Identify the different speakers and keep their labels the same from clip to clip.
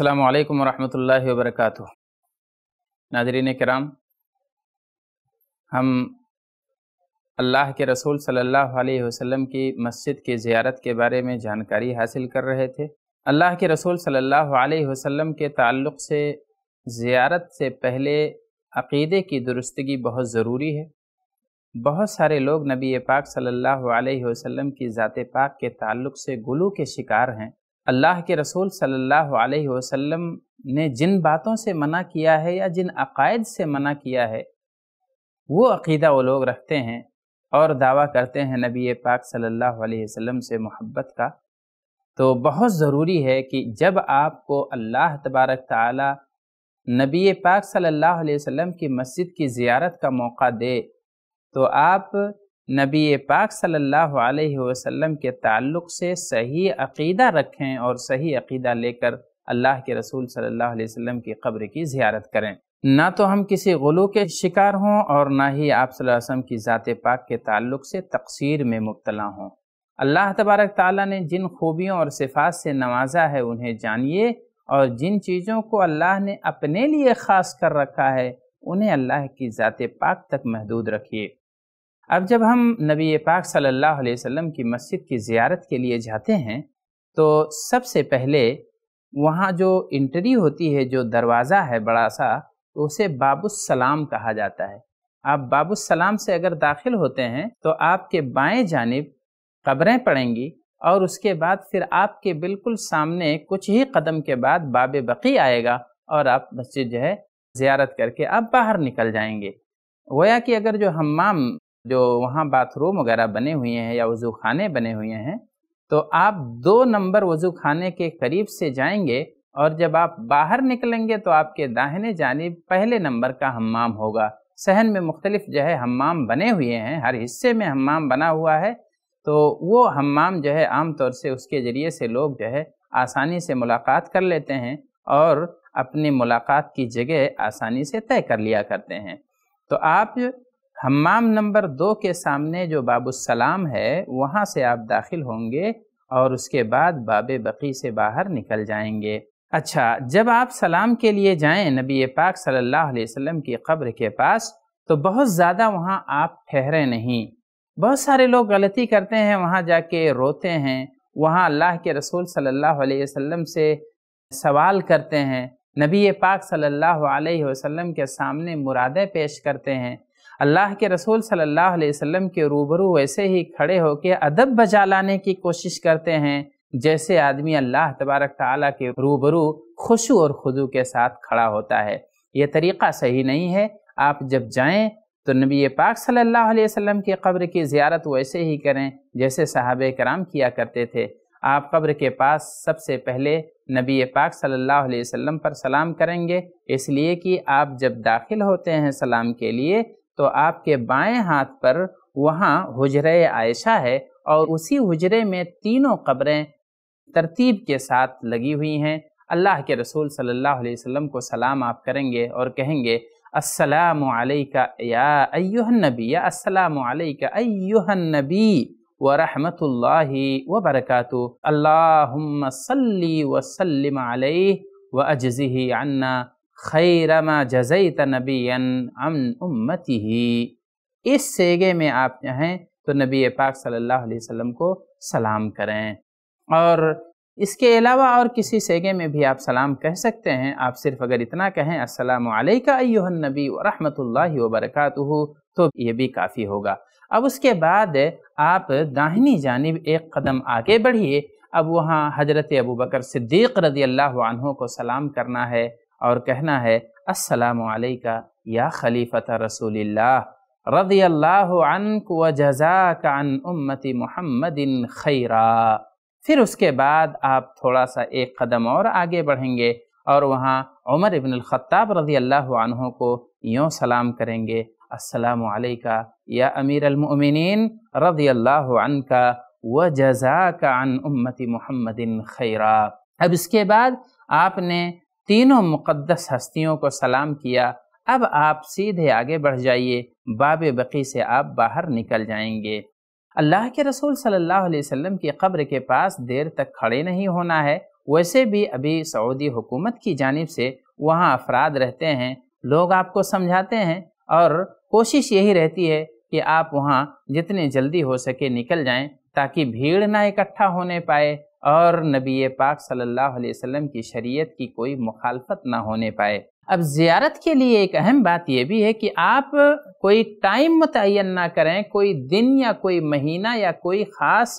Speaker 1: अल्लाम वरहमल वबरक नादरीन कराम हम अल्लाह के रसूल सल्लल्लाहु अलैहि वसल्लम की मस्जिद की ज़ियारत के बारे में जानकारी हासिल कर रहे थे अल्लाह के रसूल सल्लल्लाहु अलैहि वसल्लम के ताल्लुक़ से ज़ियारत से पहले अक़ीदे की दुरुस्तगी बहुत ज़रूरी है बहुत सारे लोग नबी पाक सल्लल्लाहु अलैहि वसल्लम की ज़ात पाक के ताल्लुक़ से गुलू के शिकार हैं अल्लाह के रसूल सल्लल्लाहु अलैहि वसल्लम ने जिन बातों से मना किया है या जिन अकायद से मना किया है वो अकीदा वो लोग रखते हैं और दावा करते हैं नबी पाक सल्लल्लाहु अलैहि वसल्लम से मोहब्बत का तो बहुत ज़रूरी है कि जब आपको अल्लाह तबारक ताला नबी पाक सल्लल्लाहु अलैहि वसल्लम की मस्जिद की ज़ियारत का मौका दे तो आप नबी पाक सल्लल्लाहु अलैहि वसल्लम के ताल्लुक़ से सही अकीदा रखें और सही अकीदा लेकर अल्लाह के रसूल सल्लल्लाहु अलैहि वसल्लम की कब्र की ज़्यारत करें ना तो हम किसी गलू के शिकार हों और ना ही आप वसम की ज़ात पाक के ताल्लुक़ से तकसीर में मुबतला हों अल्लाह तबारक ताली ने जिन खूबियों और सिफात से नवाजा है उन्हें जानिए और जिन चीज़ों को अल्लाह ने अपने लिए ख़ास कर रखा है उन्हें अल्लाह की ज़ात पाक तक महदूद रखिए अब जब हम नबी पाक सल्लल्लाहु अलैहि वसल्लम की मस्जिद की ज़ियारत के लिए जाते हैं तो सबसे पहले वहाँ जो इंट्री होती है जो दरवाज़ा है बड़ा सा तो उसे सलाम कहा जाता है आप बाबुसलाम से अगर दाखिल होते हैं तो आपके बाएं जानब कब्रें पड़ेंगी और उसके बाद फिर आपके बिल्कुल सामने कुछ ही कदम के बाद बाब बकी आएगा और आप मस्जिद जो है ज़्यारत करके आप बाहर निकल जाएंगे गोया कि अगर जो हमाम जो वहाँ बाथरूम वगैरह बने हुए हैं या वज़ू खाने बने हुए हैं तो आप दो नंबर वज़ू खाने के करीब से जाएंगे और जब आप बाहर निकलेंगे तो आपके दाहिने जानब पहले नंबर का हमाम होगा सहन में मुख्तलिफ जो है हमाम बने हुए हैं हर हिस्से में हमाम बना हुआ है तो वो हमाम जो है आम तौर से उसके ज़रिए से लोग जो है आसानी से मुलाकात कर लेते हैं और अपनी मुलाकात की जगह आसानी से तय कर लिया करते हैं तो आप हमाम नंबर दो के सामने जो सलाम है वहाँ से आप दाखिल होंगे और उसके बाद बाब बकी से बाहर निकल जाएंगे अच्छा जब आप सलाम के लिए जाएं नबी पाक सल्लल्लाहु अलैहि वसल्लम की कब्र के पास तो बहुत ज़्यादा वहाँ आप ठहरे नहीं बहुत सारे लोग गलती करते हैं वहाँ जाके रोते हैं वहाँ अल्लाह के रसूल सल्लल्लाहु अलैहि वसल्लम से सवाल करते हैं नबी पाक सल्लल्लाहु अलैहि वसल्लम के सामने मुरादें पेश करते हैं अल्लाह के रसूल सल्लल्लाहु अलैहि वसल्लम के रूबरू वैसे ही खड़े होकर अदब बजा लाने की कोशिश करते हैं जैसे आदमी अल्लाह तबारक ताली के रूबरू खुशु और खुदू के साथ खड़ा होता है यह तरीक़ा सही नहीं है आप जब जाएँ तो नबी पाक सल्लल्लाहु अलैहि वसल्लम की कब्र की ज़्यारत वैसे ही करें जैसे साहब कराम किया करते थे आप कब्र के पास सबसे पहले नबी पाक सल्लल्लाहु अलैहि वसल्लम पर सलाम करेंगे इसलिए कि आप जब दाखिल होते हैं सलाम के लिए तो आपके बाएं हाथ पर वहाँ हजरे आयशा है और उसी हजरे में तीनों कब्रें तरतीब के साथ लगी हुई हैं अल्लाह के रसूल सल्लल्लाहु अलैहि वसल्लम को सलाम आप करेंगे और कहेंगे अस्सलाम वालेका या अय्युहन नबी या अस्सलाम वालेका अय्युहन नबी व रहमतुल्लाहि व बरकातु अल्लाहुम्मा सल्ली व सल्लिम अलैहि व अजजिही अन्ना खैरमा जजई तबी अम उम्मती ही इस सेगे में आप चाहें तो नबी पाक सल्लल्लाहु अलैहि वसल्लम को सलाम करें और इसके अलावा और किसी सेगे में भी आप सलाम कह सकते हैं आप सिर्फ अगर इतना कहें अस्सलाम अयुहन नबी वरहमतुल्लाहि वबरकातुहु तो ये भी काफ़ी होगा अब उसके बाद आप दाहिनी जानब एक कदम आगे बढ़िए अब वहाँ हजरत अबू बकर सिद्दीक़ रदी अल्लाह को सलाम करना है और कहना है असलका या खलीफत रसूलिल्लाह रदी अल्लाह व जजाक अन उम्मती खैरा फिर उसके बाद आप थोड़ा सा एक कदम और आगे बढ़ेंगे और वहाँ उमर इबन ख़त्ताब अल्लाह को यूँ सलाम करेंगे असलका या अमीर अलमिन रज़ी अल्लाह का व जजाक अन उम्मती मुहम्मदिन खैरा अब इसके बाद आपने तीनों मुकद्दस हस्तियों को सलाम किया अब आप सीधे आगे बढ़ जाइए बाब बकी से आप बाहर निकल जाएंगे अल्लाह के रसूल सल्लल्लाहु अलैहि वसल्लम की कब्र के पास देर तक खड़े नहीं होना है वैसे भी अभी सऊदी हुकूमत की जानब से वहाँ अफराद रहते हैं लोग आपको समझाते हैं और कोशिश यही रहती है कि आप वहाँ जितने जल्दी हो सके निकल जाएं ताकि भीड़ ना इकट्ठा होने पाए और नबी पाक सल्लल्लाहु अलैहि वसल्लम की शरीयत की कोई मुखालफत ना होने पाए अब ज़्यारत के लिए एक अहम बात यह भी है कि आप कोई टाइम मुतन ना करें कोई दिन या कोई महीना या कोई ख़ास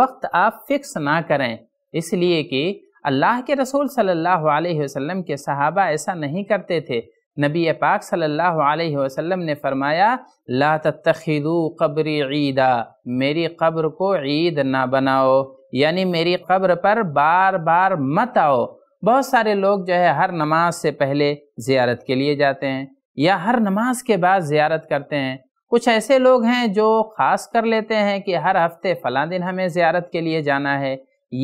Speaker 1: वक्त आप फिक्स ना करें इसलिए कि अल्लाह के रसूल सल्लल्लाहु अलैहि वसल्लम के सहाबा ऐसा नहीं करते थे नबी पाक सल्लल्लाहु अलैहि वसल्लम ने फरमाया ला तखिदू कब्री ईदा मेरी कब्र को ईद ना बनाओ यानी मेरी कब्र पर बार बार मत आओ बहुत सारे लोग जो है हर नमाज से पहले ज़ियारत के लिए जाते हैं या हर नमाज के बाद ज़ियारत करते हैं कुछ ऐसे लोग हैं जो ख़ास कर लेते हैं कि हर हफ्ते फ़लाँ दिन हमें ज़ियारत के लिए जाना है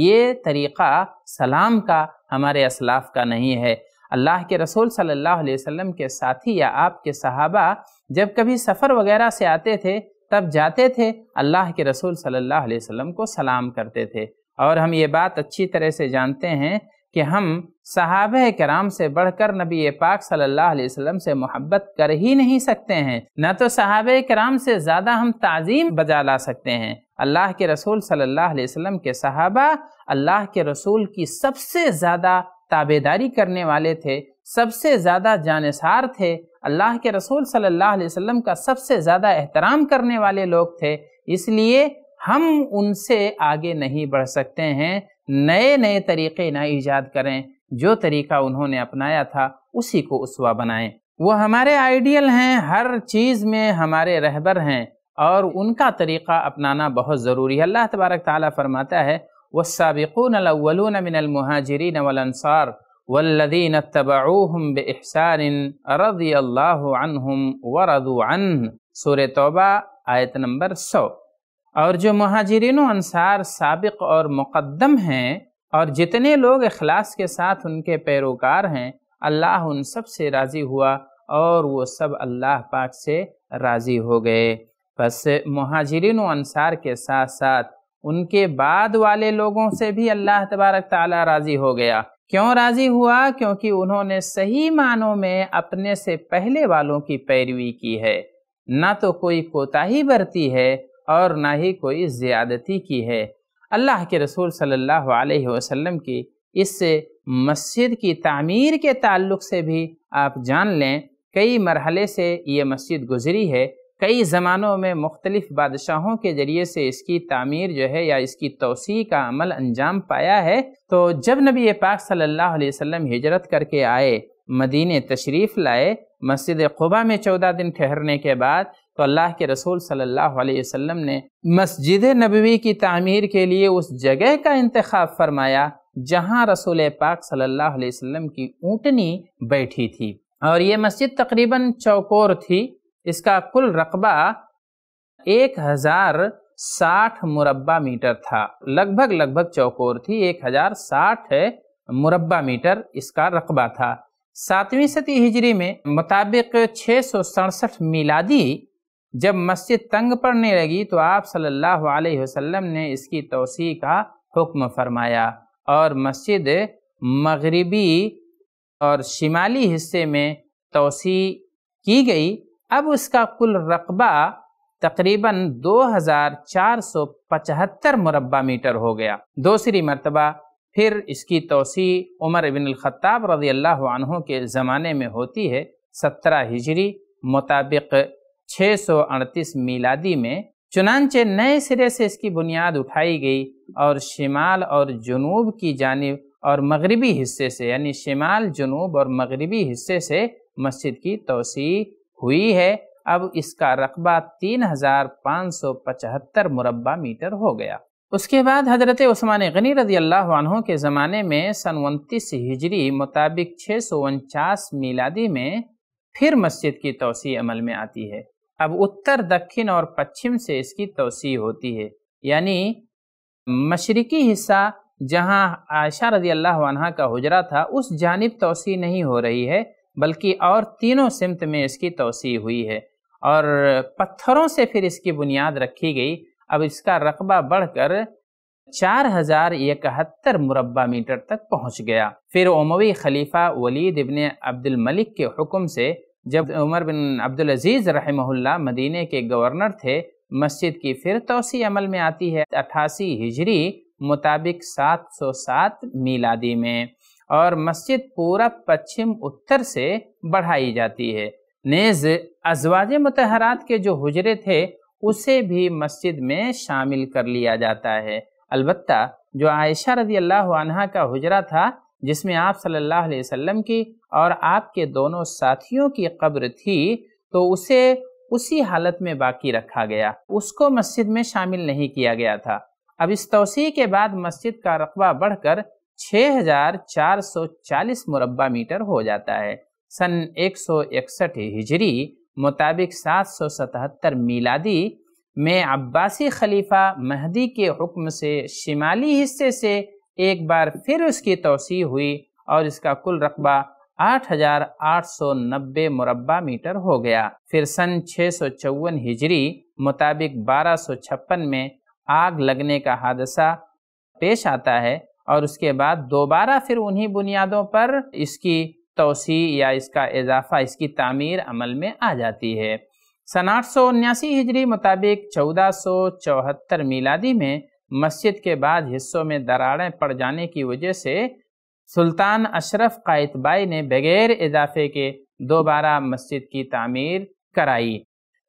Speaker 1: ये तरीक़ा सलाम का हमारे असलाफ का नहीं है अल्लाह के रसूल सल्लल्लाहु अलैहि वसल्लम के साथी या आपके सहाबा जब कभी सफ़र वगैरह से आते थे तब जाते थे अल्लाह के रसूल सल्लल्लाहु अलैहि वसल्लम को सलाम करते थे और हम ये बात अच्छी तरह से जानते हैं कि हम सहाब कराम से बढ़कर नबी पाक सल्लल्लाहु अलैहि वसल्लम से मोहब्बत कर ही नहीं सकते हैं न तो सहाब कराम से ज़्यादा हम ताज़ीम बजा ला सकते हैं अल्लाह के रसूल सल्लल्लाहु अलैहि वसल्लम के सहाबा अल्लाह के रसूल की सबसे ज़्यादा ताबेदारी करने वाले थे सबसे ज़्यादा जानसार थे अल्लाह के रसूल सल्लल्लाहु अलैहि वसल्लम का सबसे ज़्यादा एहतराम करने वाले लोग थे इसलिए हम उनसे आगे नहीं बढ़ सकते हैं नए नए तरीक़े ना ईजाद करें जो तरीका उन्होंने अपनाया था उसी को उसवा बनाएं वो हमारे आइडियल हैं हर चीज़ में हमारे रहबर हैं और उनका तरीक़ा अपनाना बहुत ज़रूरी है अल्लाह तबारक ताली फरमाता है वसाबिक़ून अलवलून मिनलमहाजरीन वलनसार वल्लदीन तबाऊम बहसान रदी अल्लाह अनहुम वरदुअन सूर तोबा आयत नंबर सौ और जो महाजरीन अनसार सबक और मुक़दम हैं और जितने लोग अखलास के साथ उनके पैरोकार हैं अल्लाह उन सब से राज़ी हुआ और वो सब अल्लाह पाक से राज़ी हो गए बस महाजरीन अनसार के साथ साथ उनके बाद वाले लोगों से भी अल्लाह तबारक ताली राज़ी हो गया क्यों राजी हुआ क्योंकि उन्होंने सही मानों में अपने से पहले वालों की पैरवी की है ना तो कोई कोताही बरती है और ना ही कोई ज़्यादती की है अल्लाह के रसूल सल्लल्लाहु अलैहि वसल्लम की इससे मस्जिद की तामीर के ताल्लुक से भी आप जान लें कई मरहले से ये मस्जिद गुजरी है कई ज़मानों में मुख्तलिफ़ बादशाहों के ज़रिए से इसकी तामीर जो है या इसकी तोसी का अमल अंजाम पाया है तो जब नबी पाक सल्लल्लाहु अलैहि वसल्लम हिजरत करके आए मदीने तशरीफ़ लाए मस्जिद कुबा में चौदह दिन ठहरने के बाद तो अल्लाह के रसूल सल्लल्लाहु अलैहि वसल्लम ने मस्जिद नबवी की तामीर के लिए उस जगह का इंतखब फरमाया जहाँ रसूल पाक सल्लल्लाहु अलैहि वसल्लम की ऊँटनी बैठी थी और ये मस्जिद तकरीबन चौकोर थी इसका कुल रकबा एक हज़ार साठ मुरबा मीटर था लगभग लगभग चौकोर थी एक हज़ार साठ मुरबा मीटर इसका रकबा था सातवीं सदी हिजरी में मुताबिक छः सौ सड़सठ मिलादी जब मस्जिद तंग पड़ने लगी तो आप सल्लल्लाहु अलैहि वसल्लम ने इसकी तोसी का हुक्म फरमाया और मस्जिद मगरबी और शिमाली हिस्से में तोसी की गई अब उसका कुल रकबा तकरीबन 2475 मुरबा मीटर हो गया दूसरी मरतबा फिर इसकी तोसी उमर बिन ख़त्ताब रजी अल्लाह के ज़माने में होती है 17 हिजरी मुताबिक 638 मिलादी में चुनानचे नए सिरे से इसकी बुनियाद उठाई गई और शिमाल और जनूब की जानब और मगरबी हिस्से से यानी शिमाल जनूब और मगरबी हिस्से से मस्जिद की तोसी हुई है अब इसका रकबा तीन हजार पाँच सौ पचहत्तर मुरबा मीटर हो गया उसके बाद हजरत उस्मान गनी रजी अल्लाह के ज़माने में सन उनतीस हिजरी मुताबिक छः सौ उनचास मीलादी में फिर मस्जिद की तोसी अमल में आती है अब उत्तर दक्षिण और पश्चिम से इसकी तोसी होती है यानी मशरकी हिस्सा जहाँ आयशा रजी अल्लाह का हुजरा था उस जानब तोसी नहीं हो रही है बल्कि और तीनों सिमत में इसकी तोसी हुई है और पत्थरों से फिर इसकी बुनियाद रखी गई अब इसका रकबा बढ़कर चार हजार इकहत्तर मुरबा मीटर तक पहुंच गया फिर उमवी खलीफा वलीद इबन अब्दुल मलिक के हुक्म से जब उमर बिन अब्दुल अजीज़ रहमहुल्ला मदीने के गवर्नर थे मस्जिद की फिर तोसी अमल में आती है अठासी हिजरी मुताबिक 707 मीलादी में और मस्जिद पूरा पश्चिम उत्तर से बढ़ाई जाती है नेज अजवाज मतहरात के जो हजरे थे उसे भी मस्जिद में शामिल कर लिया जाता है अलबत् जो आयशा रजी अल्लाह का हजरा था जिसमें आप सल्लल्लाहु अलैहि वसल्लम की और आपके दोनों साथियों की कब्र थी तो उसे उसी हालत में बाकी रखा गया उसको मस्जिद में शामिल नहीं किया गया था अब इस तोसी के बाद मस्जिद का रकबा बढ़कर 6,440 मुरबा मीटर हो जाता है सन एक हिजरी मुताबिक 777 मीलादी में अब्बासी खलीफा महदी के हुक्म से शिमाली हिस्से से एक बार फिर उसकी तोसी हुई और इसका कुल रकबा 8,890 मुरबा मीटर हो गया फिर सन छः हिजरी मुताबिक 1256 में आग लगने का हादसा पेश आता है और उसके बाद दोबारा फिर उन्हीं बुनियादों पर इसकी तोसी या इसका इजाफा इसकी तामीर अमल में आ जाती है सन आठ सौ उन्यासी हिजरी मुताबिक चौदह सौ चौहत्तर मीलादी में मस्जिद के बाद हिस्सों में दरारें पड़ जाने की वजह से सुल्तान अशरफ कायतबाई ने बगैर इजाफे के दोबारा मस्जिद की तामीर कराई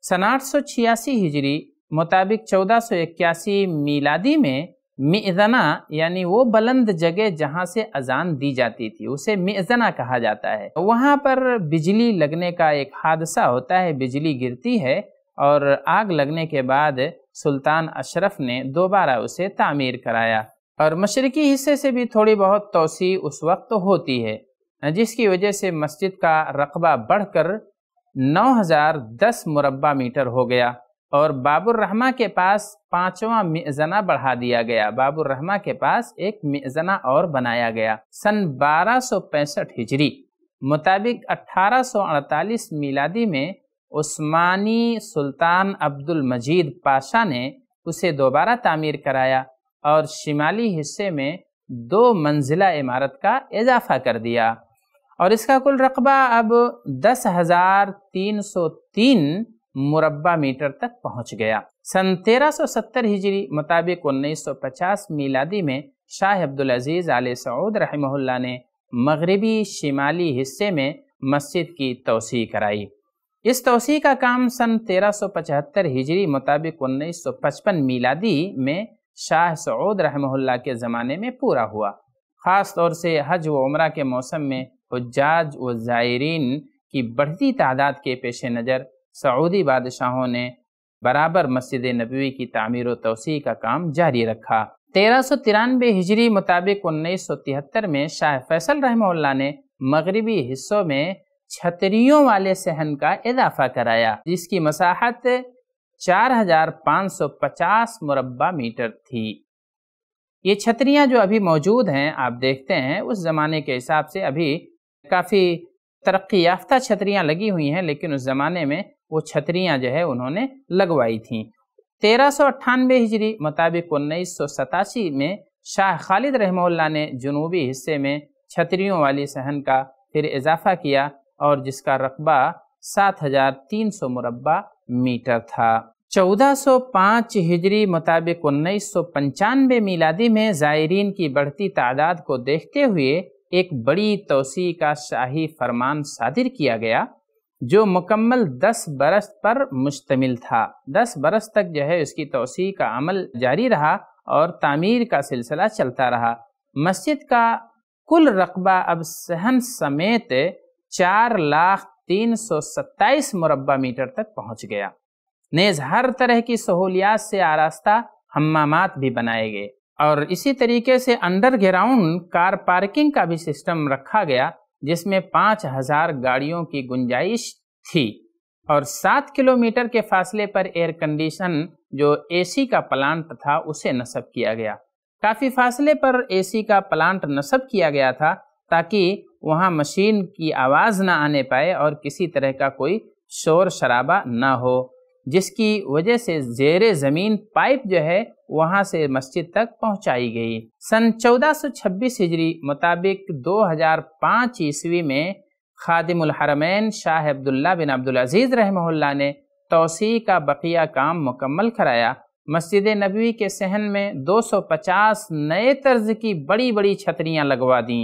Speaker 1: सन आठ सौ छियासी हिजरी मुताबिक चौदह सौ इक्यासी मीलादी में मिजना यानी वो बुलंद जगह जहाँ से अजान दी जाती थी उसे मिजना कहा जाता है तो वहाँ पर बिजली लगने का एक हादसा होता है बिजली गिरती है और आग लगने के बाद सुल्तान अशरफ ने दोबारा उसे तामीर कराया और मशरकी हिस्से से भी थोड़ी बहुत तोसी उस वक्त होती है जिसकी वजह से मस्जिद का रकबा बढ़कर 9010 मुरबा मीटर हो गया और बाबुर रहमा के पास पांचवा मिजना बढ़ा दिया गया बाबुर रहमा के पास एक मिजना और बनाया गया सन 1265 हिजरी मुताबिक 1848 मिलादी में उस्मानी सुल्तान अब्दुल मजीद पाशा ने उसे दोबारा तामीर कराया और शिमाली हिस्से में दो मंजिला इमारत का इजाफा कर दिया और इसका कुल रकबा अब दस हज़ार तीन सौ तीन मुरबा मीटर तक पहुंच गया सन 1370 हिजरी मुताबिक 1950 मिलादी में शाह अब्दुल अजीज़ आल सऊद रहमहुल्ला ने मगरबी शिमाली हिस्से में मस्जिद की तोसी कराई इस तोसी का काम सन 1375 हिजरी मुताबिक 1955 मिलादी में शाह सऊद रहमहुल्ला के ज़माने में पूरा हुआ ख़ास तौर से हज व उम्र के मौसम में हजाज व ज़ायरीन की बढ़ती तादाद के पेश नज़र सऊदी बादशाहों ने बराबर मस्जिद नबी की तमीर व तोसी का काम जारी रखा तेरह सौ तिरानवे हिजरी मुताबिक उन्नीस सौ तिहत्तर में शाह फैसल रहमल्ला ने मगरबी हिस्सों में छतरियों वाले सहन का इजाफा कराया जिसकी मसाहत पचास मुरबा मीटर थी ये छतरियाँ जो अभी मौजूद हैं आप देखते हैं उस ज़माने के हिसाब से अभी काफ़ी तरक्की याफ्ता छतरियाँ लगी हुई हैं लेकिन उस ज़माने में वो छतरियाँ जो है उन्होंने लगवाई थी तेरह सौ अट्ठानवे हिजरी मुताबिक उन्नीस सौ सतासी में शाह खालिद रहमल्ला ने जनूबी हिस्से में छतरियों वाली सहन का फिर इजाफा किया और जिसका रकबा सात हजार तीन सौ मुरबा मीटर था चौदह सौ पाँच हिजरी मुताबिक उन्नीस सौ पंचानवे मीलादी में ज़ायरीन की बढ़ती तादाद को देखते हुए एक बड़ी तोसी का शाही फरमान सादिर किया गया जो मुकम्मल दस बरस पर मुश्तमिल था दस बरस तक जो है उसकी तोसी का अमल जारी रहा और तामीर का सिलसिला चलता रहा मस्जिद का कुल रकबा अब सहन समेत चार लाख तीन सौ सत्ताईस मुरबा मीटर तक पहुंच गया नेज हर तरह की सहूलियात से आरास्ता हमामात भी बनाए गए और इसी तरीके से अंडरग्राउंड कार पार्किंग का भी सिस्टम रखा गया जिसमें पाँच हजार गाड़ियों की गुंजाइश थी और सात किलोमीटर के फासले पर एयर कंडीशन जो एसी का प्लांट था उसे नस्ब किया गया काफ़ी फासले पर एसी का प्लांट नस्ब किया गया था ताकि वहाँ मशीन की आवाज़ ना आने पाए और किसी तरह का कोई शोर शराबा ना हो जिसकी वजह से जेर ज़मीन पाइप जो है वहां से मस्जिद तक पहुंचाई गई सन 1426 हिजरी मुताबिक 2005 ईस्वी में खादिम हरमैन शाह अब्दुल्ला बिन अब्दुल अजीज़ रहमहुल्ला ने तोसी का बकिया काम मुकम्मल कराया मस्जिद नबी के सहन में 250 नए तर्ज की बड़ी बड़ी छतरियां लगवा दीं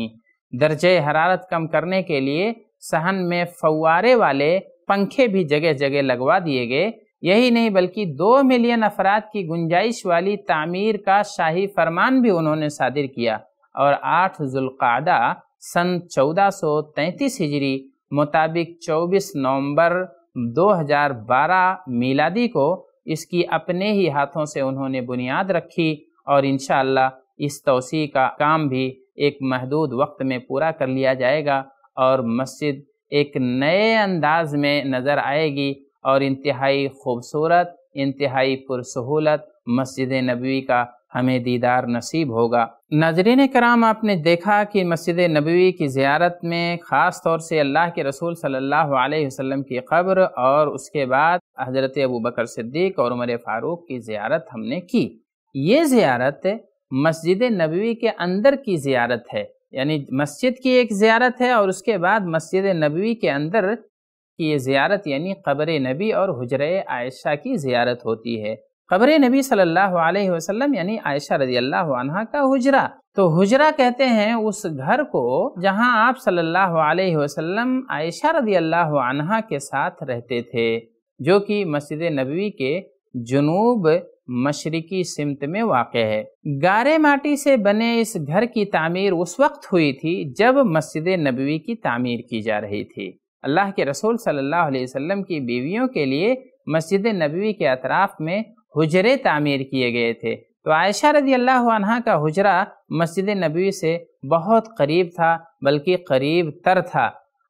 Speaker 1: दर्जे हरारत कम करने के लिए सहन में फवारे वाले पंखे भी जगह जगह लगवा दिए गए यही नहीं बल्कि दो मिलियन अफराद की गुंजाइश वाली तामीर का शाही फरमान भी उन्होंने शादिर किया और आठ जुल्कादा सन 1433 हिजरी मुताबिक 24 नवंबर 2012 मिलादी को इसकी अपने ही हाथों से उन्होंने बुनियाद रखी और इन इस तोसी का काम भी एक महदूद वक्त में पूरा कर लिया जाएगा और मस्जिद एक नए अंदाज में नज़र आएगी और इंतहाई खूबसूरत इंतहाई पुरसहूलत मस्जिद नबी का हमें दीदार नसीब होगा नजरिन कराम आपने देखा कि मस्जिद नबी की ज़्यारत में ख़ास तौर से अल्लाह के रसूल सल्लल्लाहु अलैहि वसल्लम की ख़बर और उसके बाद हज़रत अबू बकर सिद्दीक और उमर फ़ारूक की ज़्यारत हमने की ये ज़्यारत मस्जिद नबी के अंदर की ज़्यारत है यानी मस्जिद की एक ज़्यारत है और उसके बाद मस्जिद नबी के अंदर कि ये ज़ियारत यानी क़ब्र नबी और हजर आयशा की ज़ियारत होती है क़ब्र नबी सल्लल्लाहु अलैहि वसल्लम यानी आयशा रजी अल्लाह अनहा का हजरा तो हजरा कहते हैं उस घर को जहां आप सल्लल्लाहु अलैहि वसल्लम आयशा रजी अल्लाह अनहा के साथ रहते थे जो कि मस्जिद नबी के जनूब मशरकी सिमत में वाक़ है गारे माटी से बने इस घर की तामीर उस वक्त हुई थी जब मस्जिद नबी की तामीर की जा रही थी अल्लाह के रसूल सल्लल्लाहु अलैहि वसल्लम की बीवियों के लिए मस्जिद नबी के अतराफ़ में हजरे तामीर किए गए थे तो आयशा रदी अल्लाह आनहा का हजरा मस्जिद नबी से बहुत करीब था बल्कि करीब तर था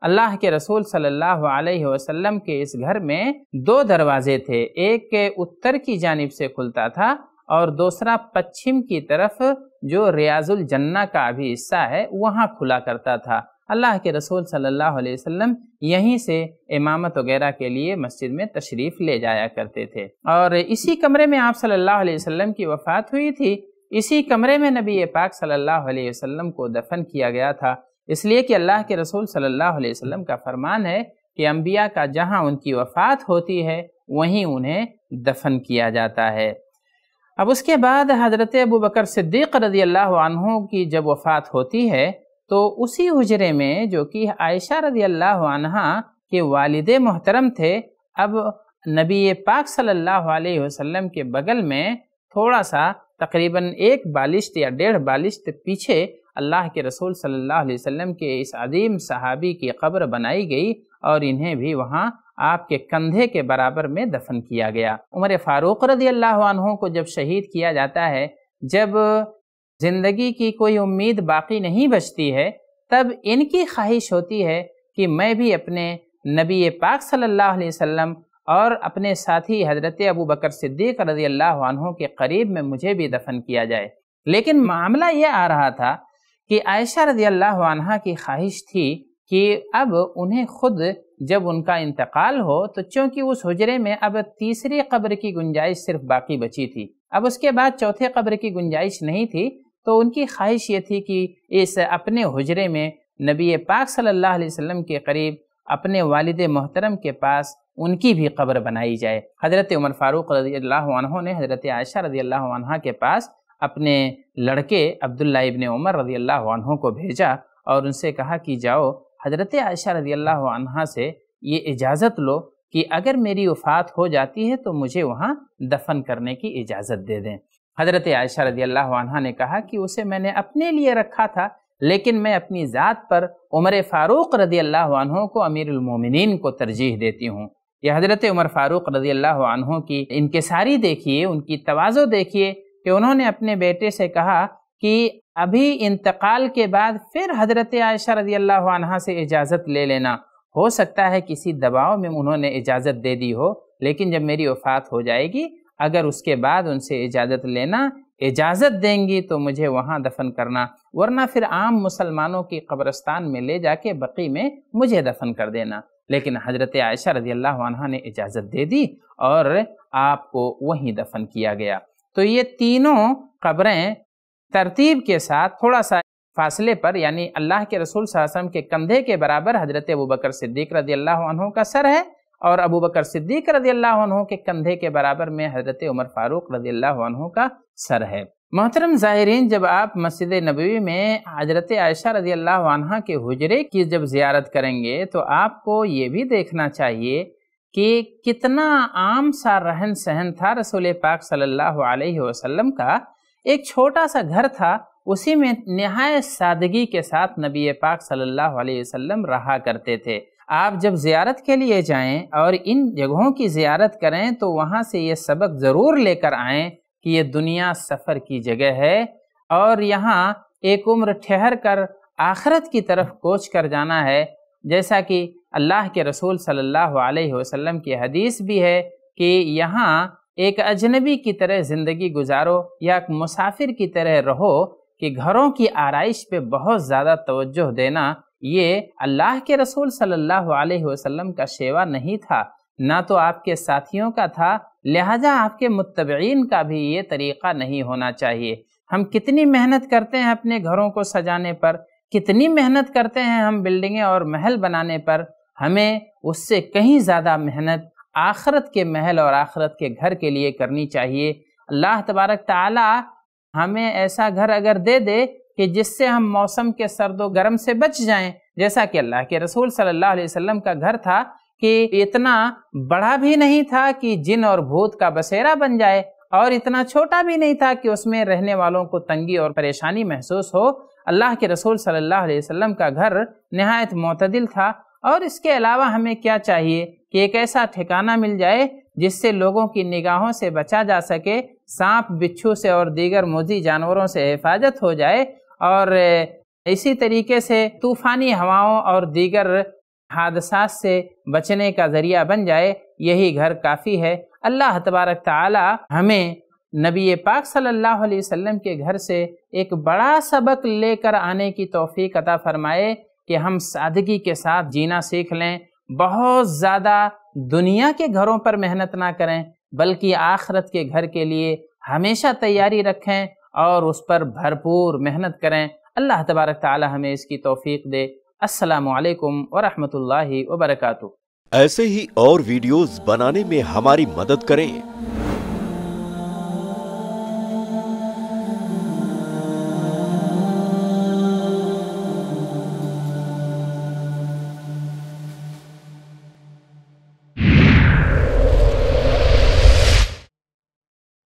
Speaker 1: अल्लाह के रसूल सल्लल्लाहु अलैहि वसल्लम के इस घर में दो दरवाजे थे एक के उत्तर की जानब से खुलता था और दूसरा पश्चिम की तरफ जो रियाजुल जन्ना का भी हिस्सा है वहाँ खुला करता था अल्लाह के रसूल सल्लल्लाहु अलैहि वसल्लम यहीं से इमामत वगैरह के लिए मस्जिद में तशरीफ़ ले जाया करते थे और इसी कमरे में आप सल्लल्लाहु अलैहि वसल्लम की वफ़ात हुई थी इसी कमरे में नबी पाक सल्लल्लाहु अलैहि वसल्लम को दफन किया गया था इसलिए कि अल्लाह के रसूल सल्लल्लाहु अलैहि वसल्लम का फरमान है कि अम्बिया का जहाँ उनकी वफ़ात होती है वहीं उन्हें दफन किया जाता है अब उसके बाद हज़रत अबू बकर सिद्दीक़ रज़ी अल्लाह की जब वफ़ात होती है तो उसी हजरे में जो कि आयशा रदी अल्लाह आनहा के वालद मोहतरम थे अब नबी पाक सल्लल्लाहु अलैहि वसल्लम के बगल में थोड़ा सा तकरीबन एक बालिश्त या डेढ़ बालिश्त पीछे अल्लाह के रसूल सल्लल्लाहु अलैहि वसल्लम के इस अदीम सहाबी की कब्र बनाई गई और इन्हें भी वहाँ आपके कंधे के बराबर में दफन किया गया उमर फ़ारूक रदी अल्लाह को जब शहीद किया जाता है जब जिंदगी की कोई उम्मीद बाकी नहीं बचती है तब इनकी ख्वाहिश होती है कि मैं भी अपने नबी पाक सल्लल्लाहु अलैहि वसल्लम और अपने साथी हजरत अबू बकर सिद्दीक रजी अल्लाह के करीब में मुझे भी दफन किया जाए लेकिन मामला यह आ रहा था कि आयशा रजी अल्लाह की ख्वाहिश थी कि अब उन्हें खुद जब उनका इंतकाल हो तो चूंकि उस हजरे में अब तीसरी कब्र की गुंजाइश सिर्फ बाकी बची थी अब उसके बाद चौथे कब्र की गुंजाइश नहीं थी तो उनकी ख्वाहिश ये थी कि इस अपने हजरे में नबी पाक सल्लल्लाहु अलैहि वसल्लम के करीब अपने वालिद मोहतरम के पास उनकी भी कब्र बनाई जाए हज़रत उमर फ़ारूक रजी ने हज़रत आयशा रजी के पास अपने लड़के अब्दुल्ला इबन उमर रजी को भेजा और उनसे कहा कि जाओ हज़रत आयशा रजी से ये इजाज़त लो कि अगर मेरी वफ़ात हो जाती है तो मुझे वहाँ दफन करने की इजाज़त दे दें हज़रत आयशा रदी अल्लाह ने कहा कि उसे मैंने अपने लिए रखा था लेकिन मैं अपनी ज़ात पर उमर फ़ारूक रदी अल्लाह को अमीरमिन को तरजीह देती हूँ यह हज़रत उमर फ़ारूक रदी अल्लाह की इनकसारी देखिए उनकी तोज़ो देखिए कि उन्होंने अपने बेटे से कहा कि अभी इंतकाल के बाद फिर हज़रत आयशा रदी अल्लाह से इजाज़त ले लेना हो सकता है किसी दबाव में उन्होंने इजाज़त दे दी हो लेकिन जब मेरी वफ़ात हो जाएगी अगर उसके बाद उनसे इजाज़त लेना इजाज़त देंगी तो मुझे वहाँ दफन करना वरना फिर आम मुसलमानों की कब्रस्तान में ले जाके बकी में मुझे दफन कर देना लेकिन हज़रत आयशा रजी अल्लाह ने इजाज़त दे दी और आपको वहीं दफन किया गया तो ये तीनों कब्रें तरतीब के साथ थोड़ा सा फासले पर यानी अल्लाह के रसूल वसम के कंधे के बराबर हजरत अबू बकर सिद्दीक रजी अल्लाह का सर है और अबू बकर सिद्दीक रजी अल्लाह के कंधे के बराबर में हजरत उमर फारूक रजी अल्लाह का सर है मोहतरम ज़ायरीन जब आप मस्जिद नबी में हजरत आयशा रजी अल्लाह के हजरे की जब ज़्यारत करेंगे तो आपको ये भी देखना चाहिए कि कितना आम सा रहन सहन था रसूल पाक सल्लल्लाहु अलैहि वसल्लम का एक छोटा सा घर था उसी में नहाय सादगी के साथ नबी पाक सल्लल्लाहु अलैहि वसल्लम रहा करते थे आप जब ज़्यारत के लिए जाएं और इन जगहों की ज़्यारत करें तो वहाँ से ये सबक ज़रूर लेकर आएं कि ये दुनिया सफ़र की जगह है और यहाँ एक उम्र ठहर कर आखरत की तरफ कोच कर जाना है जैसा कि अल्लाह के रसूल सल्लल्लाहु अलैहि वसल्लम की हदीस भी है कि यहाँ एक अजनबी की तरह ज़िंदगी गुजारो या एक मुसाफिर की तरह रहो कि घरों की आरइश पर बहुत ज़्यादा तवज्जो देना ये अल्लाह के रसूल सल्लल्लाहु अलैहि वसल्लम का शेवा नहीं था ना तो आपके साथियों का था लिहाजा आपके मुतबीन का भी ये तरीक़ा नहीं होना चाहिए हम कितनी मेहनत करते हैं अपने घरों को सजाने पर कितनी मेहनत करते हैं हम बिल्डिंगें और महल बनाने पर हमें उससे कहीं ज़्यादा मेहनत आखरत के महल और आखरत के घर के लिए करनी चाहिए अल्लाह तबारक ताला हमें ऐसा घर अगर दे दे कि जिससे हम मौसम के सर्द गर्म से बच जाएं जैसा कि अल्लाह के रसूल सल्लल्लाहु अलैहि वसल्लम का घर था कि इतना बड़ा भी नहीं था कि जिन और भूत का बसेरा बन जाए और इतना छोटा भी नहीं था कि उसमें रहने वालों को तंगी और परेशानी महसूस हो अल्लाह के रसूल सल्लल्लाहु अलैहि वसल्लम का घर नहायत मतदिल था और इसके अलावा हमें क्या चाहिए कि एक ऐसा ठिकाना मिल जाए जिससे लोगों की निगाहों से बचा जा सके सांप बिच्छू से और दीगर मोजी जानवरों से हिफाजत हो जाए और इसी तरीके से तूफ़ानी हवाओं और दीगर हादसा से बचने का ज़रिया बन जाए यही घर काफ़ी है अल्लाह तबारक ताला हमें नबी पाक सल्लल्लाहु अलैहि वसल्लम के घर से एक बड़ा सबक लेकर आने की तोफ़ी अता फरमाए कि हम सादगी के साथ जीना सीख लें बहुत ज़्यादा दुनिया के घरों पर मेहनत ना करें बल्कि आखरत के घर के लिए हमेशा तैयारी रखें और उस पर भरपूर मेहनत करें अल्लाह तबारक ताला हमें इसकी तौफीक दे असलकम वरहमल वबरक ऐसे ही और वीडियोज़ बनाने में हमारी मदद करें